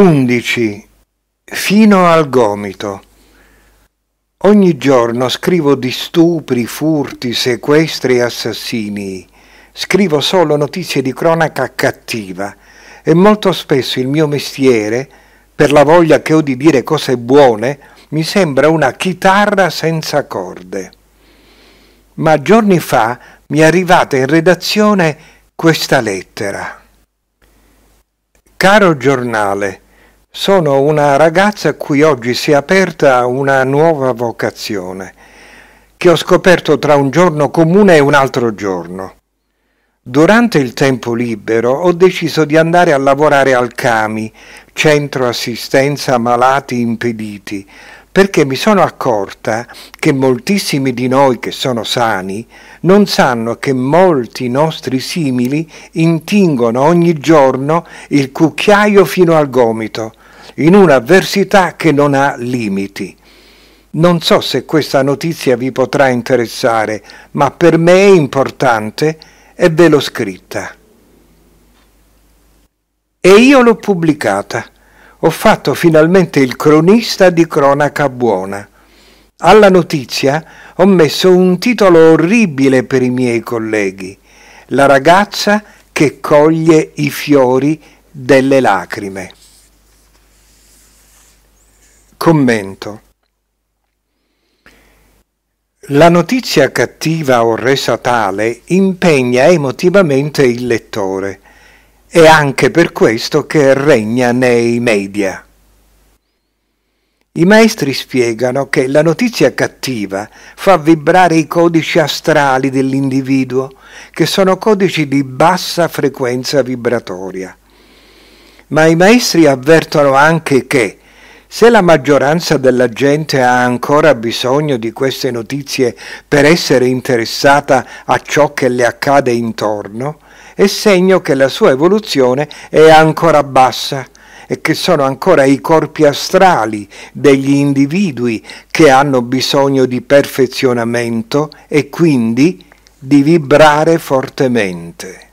11. Fino al gomito. Ogni giorno scrivo di stupri, furti, sequestri e assassini. Scrivo solo notizie di cronaca cattiva e molto spesso il mio mestiere, per la voglia che ho di dire cose buone, mi sembra una chitarra senza corde. Ma giorni fa mi è arrivata in redazione questa lettera. Caro giornale, sono una ragazza a cui oggi si è aperta una nuova vocazione, che ho scoperto tra un giorno comune e un altro giorno. Durante il tempo libero ho deciso di andare a lavorare al CAMI, Centro Assistenza Malati Impediti, perché mi sono accorta che moltissimi di noi che sono sani non sanno che molti nostri simili intingono ogni giorno il cucchiaio fino al gomito, in un'avversità che non ha limiti. Non so se questa notizia vi potrà interessare, ma per me è importante e ve l'ho scritta. E io l'ho pubblicata ho fatto finalmente il cronista di cronaca buona. Alla notizia ho messo un titolo orribile per i miei colleghi, La ragazza che coglie i fiori delle lacrime. Commento. La notizia cattiva o resa tale impegna emotivamente il lettore è anche per questo che regna nei media. I maestri spiegano che la notizia cattiva fa vibrare i codici astrali dell'individuo, che sono codici di bassa frequenza vibratoria. Ma i maestri avvertono anche che se la maggioranza della gente ha ancora bisogno di queste notizie per essere interessata a ciò che le accade intorno, è segno che la sua evoluzione è ancora bassa e che sono ancora i corpi astrali degli individui che hanno bisogno di perfezionamento e quindi di vibrare fortemente.